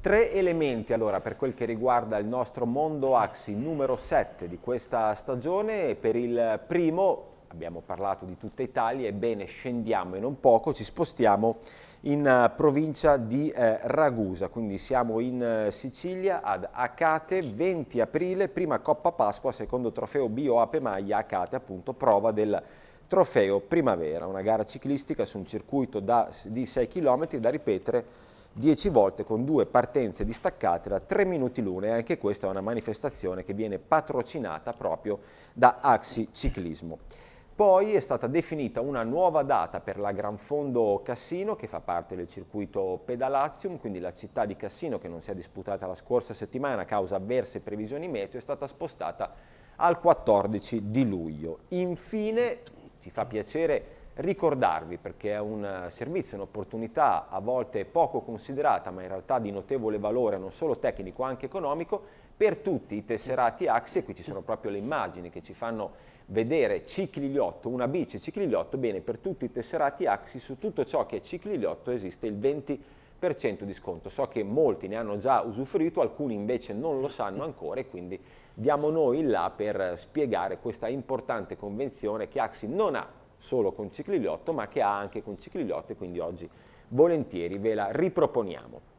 Tre elementi allora per quel che riguarda il nostro mondo Axi numero 7 di questa stagione. Per il primo abbiamo parlato di tutta Italia, ebbene scendiamo in un poco, ci spostiamo in eh, provincia di eh, Ragusa, quindi siamo in eh, Sicilia ad Acate, 20 aprile, prima Coppa Pasqua, secondo trofeo Bio Apemaglia Acate, appunto prova del trofeo Primavera, una gara ciclistica su un circuito da, di 6 km da ripetere 10 volte con due partenze distaccate da 3 minuti l'una e anche questa è una manifestazione che viene patrocinata proprio da Axi Ciclismo. Poi è stata definita una nuova data per la Granfondo Cassino che fa parte del circuito Pedalazium, quindi la città di Cassino che non si è disputata la scorsa settimana a causa avverse previsioni meteo è stata spostata al 14 di luglio. Infine ci fa piacere ricordarvi perché è un eh, servizio, un'opportunità a volte poco considerata ma in realtà di notevole valore non solo tecnico anche economico per tutti i tesserati Axi e qui ci sono proprio le immagini che ci fanno vedere cicli cicligliotto, una bici cicligliotto, bene per tutti i tesserati Axi su tutto ciò che è cicli cicligliotto esiste il 20% 20% di sconto. So che molti ne hanno già usufruito, alcuni invece non lo sanno ancora e quindi diamo noi il là per spiegare questa importante convenzione che Axi non ha solo con Cicliliotto ma che ha anche con Cicliliotto e quindi oggi volentieri ve la riproponiamo.